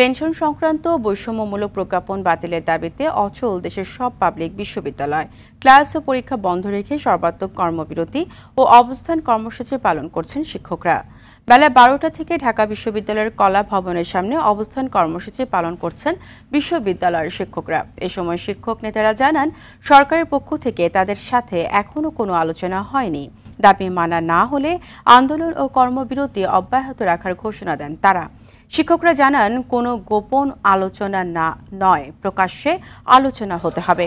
pension সংক্রান্ত বৈষম্যমূলক প্রজ্ঞাপন বাতিলের দাবিতে অচল দেশের সব পাবলিক বিশ্ববিদ্যালয় ক্লাস ও পরীক্ষা বন্ধ রেখে সর্বাত্মক কর্মবিরতি ও অবস্থান কর্মসূচি পালন করছেন শিক্ষকরা বেলা বারোটা থেকে ঢাকা বিশ্ববিদ্যালয়ের কলা ভবনের সামনে অবস্থান কর্মসূচি পালন করছেন বিশ্ববিদ্যালয়ের শিক্ষকরা এ সময় শিক্ষক নেতারা জানান সরকারের পক্ষ থেকে তাদের সাথে এখনও কোনো আলোচনা হয়নি দাবি মানা না হলে আন্দোলন ও কর্মবিরতি অব্যাহত রাখার ঘোষণা দেন তারা শিক্ষকরা জানান কোনো গোপন আলোচনা না নয় প্রকাশ্যে আলোচনা হতে হবে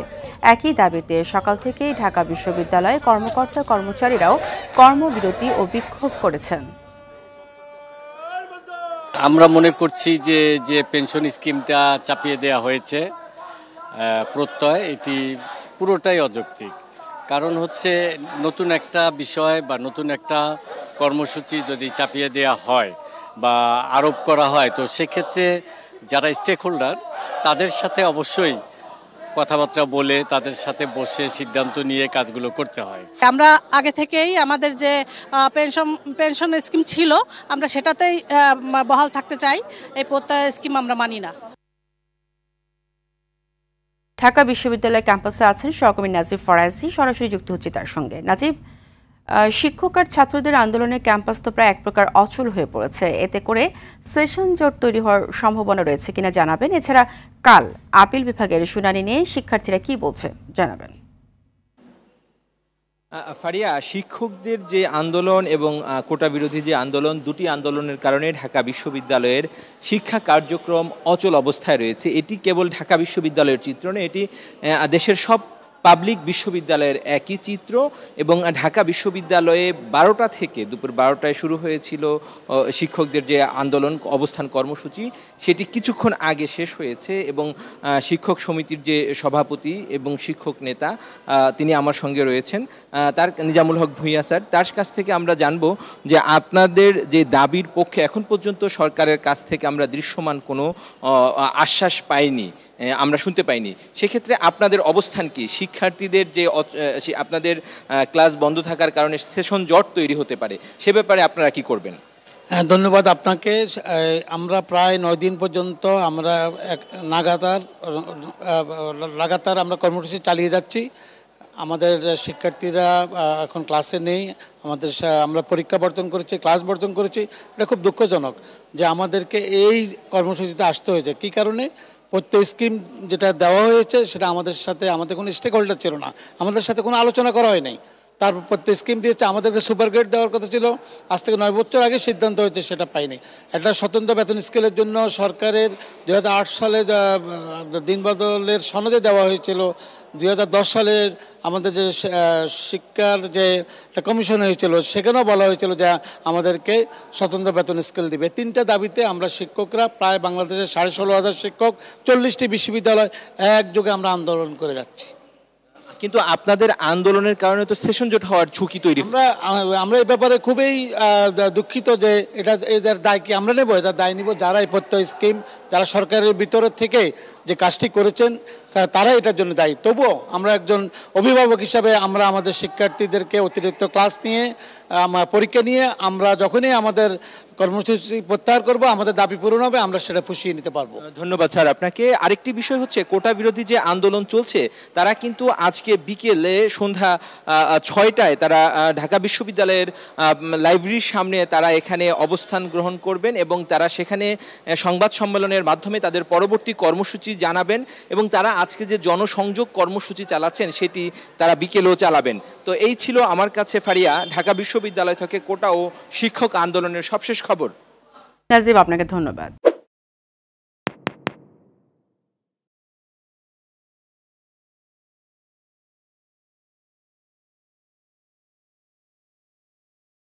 একই দাবিতে সকাল থেকেই ঢাকা বিশ্ববিদ্যালয়ে কর্মকর্তা কর্মচারীরাও কর্মবিরতি ও বিক্ষোভ করেছেন আমরা মনে করছি যে যে পেনশন স্কিমটা চাপিয়ে দেয়া হয়েছে প্রত্যয় এটি পুরোটাই অযৌক্তিক কারণ হচ্ছে নতুন একটা বিষয় বা নতুন একটা কর্মসূচি যদি চাপিয়ে দেয়া হয় বা আরোপ করা হয় তো সেক্ষেত্রে যারা স্টেক হোল্ডার তাদের সাথে অবশ্যই কথাবার্তা বলে তাদের সাথে বসে সিদ্ধান্ত নিয়ে কাজগুলো করতে হয় আমরা আগে থেকেই আমাদের যে পেনশন পেনশন স্কিম ছিল আমরা সেটাতেই বহাল থাকতে চাই এই প্রত্যয় স্কিম আমরা মানি না ঢাকা বিশ্ববিদ্যালয় ক্যাম্পাসে আছেন সহকর্মী নাজিব ফরাজি সরাসরি যুক্ত হচ্ছে তার সঙ্গে নাজিব শিক্ষক আর ছাত্রদের আন্দোলনে ক্যাম্পাস তো প্রায় এক প্রকার অচল হয়ে পড়েছে এতে করে সেশন জোট তৈরি হওয়ার সম্ভাবনা রয়েছে কিনা জানাবেন এছাড়া কাল আপিল বিভাগের শুনানি নিয়ে শিক্ষার্থীরা কি বলছে জানাবেন ফারিয়া শিক্ষকদের যে আন্দোলন এবং কোটা বিরোধী যে আন্দোলন দুটি আন্দোলনের কারণে ঢাকা বিশ্ববিদ্যালয়ের শিক্ষা কার্যক্রম অচল অবস্থায় রয়েছে এটি কেবল ঢাকা বিশ্ববিদ্যালয়ের চিত্র নয় এটি দেশের সব পাবলিক বিশ্ববিদ্যালয়ের একই চিত্র এবং ঢাকা বিশ্ববিদ্যালয়ে বারোটা থেকে দুপুর বারোটায় শুরু হয়েছিল শিক্ষকদের যে আন্দোলন অবস্থান কর্মসূচি সেটি কিছুক্ষণ আগে শেষ হয়েছে এবং শিক্ষক সমিতির যে সভাপতি এবং শিক্ষক নেতা তিনি আমার সঙ্গে রয়েছেন তার নিজামুল হক ভূঁইয়া স্যার তার কাছ থেকে আমরা জানব যে আপনাদের যে দাবির পক্ষে এখন পর্যন্ত সরকারের কাছ থেকে আমরা দৃশ্যমান কোনো আশ্বাস পাইনি আমরা শুনতে পাইনি সেক্ষেত্রে আপনাদের অবস্থান কি শিক্ষার্থীদের যে আপনাদের ক্লাস বন্ধ থাকার কারণে সেশন জট তৈরি হতে পারে সে ব্যাপারে আপনারা কি করবেন ধন্যবাদ আপনাকে আমরা প্রায় নয় দিন পর্যন্ত আমরা এক লাগাতার আমরা কর্মসূচি চালিয়ে যাচ্ছি আমাদের শিক্ষার্থীরা এখন ক্লাসে নেই আমাদের আমরা পরীক্ষা বর্জন করেছি ক্লাস বর্জন করেছি এটা খুব দুঃখজনক যে আমাদেরকে এই কর্মসূচিতে আসতে হয়েছে কি কারণে প্রত্যেক স্কিম যেটা দেওয়া হয়েছে সেটা আমাদের সাথে আমাদের কোনো স্টেক হোল্ডার ছিল না আমাদের সাথে কোনো আলোচনা করা হয় নাই তারপর প্রত্যেক স্কিম দিয়েছে আমাদেরকে সুপার গ্রেড দেওয়ার কথা ছিল আজ থেকে নয় বছর আগে সিদ্ধান্ত হয়েছে সেটা পাইনি একটা স্বতন্ত্র বেতন স্কেলের জন্য সরকারের দুই সালে দিনবদলের সনদে দেওয়া হয়েছিল দুই সালে আমাদের যে শিক্ষার যে কমিশন হয়েছিল সেখানেও বলা হয়েছিল যে আমাদেরকে স্বতন্ত্র বেতন স্কেল দিবে তিনটা দাবিতে আমরা শিক্ষকরা প্রায় বাংলাদেশের সাড়ে ষোলো হাজার শিক্ষক চল্লিশটি বিশ্ববিদ্যালয় একযোগে আমরা আন্দোলন করে যাচ্ছি কিন্তু আপনাদের আন্দোলনের কারণে তো সেশন জোট হওয়ার ঝুঁকি তৈরি আমরা আমরা এই ব্যাপারে খুবই দুঃখিত যে এটা এদের দায় কি আমরা নেব এদের দায় নিব যারা এই প্রত্যয় স্কিম যারা সরকারের ভিতর থেকে যে কাজটি করেছেন তারা এটার জন্য দায়ী তবুও আমরা একজন অভিভাবক হিসাবে আমরা আমাদের শিক্ষার্থীদেরকে অতিরিক্ত ক্লাস নিয়ে পরীক্ষা নিয়ে আমরা যখনই আমাদের কর্মসূচি প্রত্যাহার করব আমাদের দাবি পূরণ হবে আমরা সেটা পুষিয়ে নিতে পারবো ধন্যবাদ স্যার আপনাকে আরেকটি বিষয় হচ্ছে কোটা বিরোধী যে আন্দোলন চলছে তারা কিন্তু আজকে আজকে বিকেলে সন্ধ্যা ছয়টায় তারা ঢাকা বিশ্ববিদ্যালয়ের লাইব্রেরির সামনে তারা এখানে অবস্থান গ্রহণ করবেন এবং তারা সেখানে সংবাদ সম্মেলনের মাধ্যমে তাদের পরবর্তী কর্মসূচি জানাবেন এবং তারা আজকে যে জনসংযোগ কর্মসূচি চালাচ্ছেন সেটি তারা বিকেলেও চালাবেন তো এই ছিল আমার কাছে ফারিয়া ঢাকা বিশ্ববিদ্যালয় থেকে কোটা ও শিক্ষক আন্দোলনের সবশেষ খবর নাজিব আপনাকে ধন্যবাদ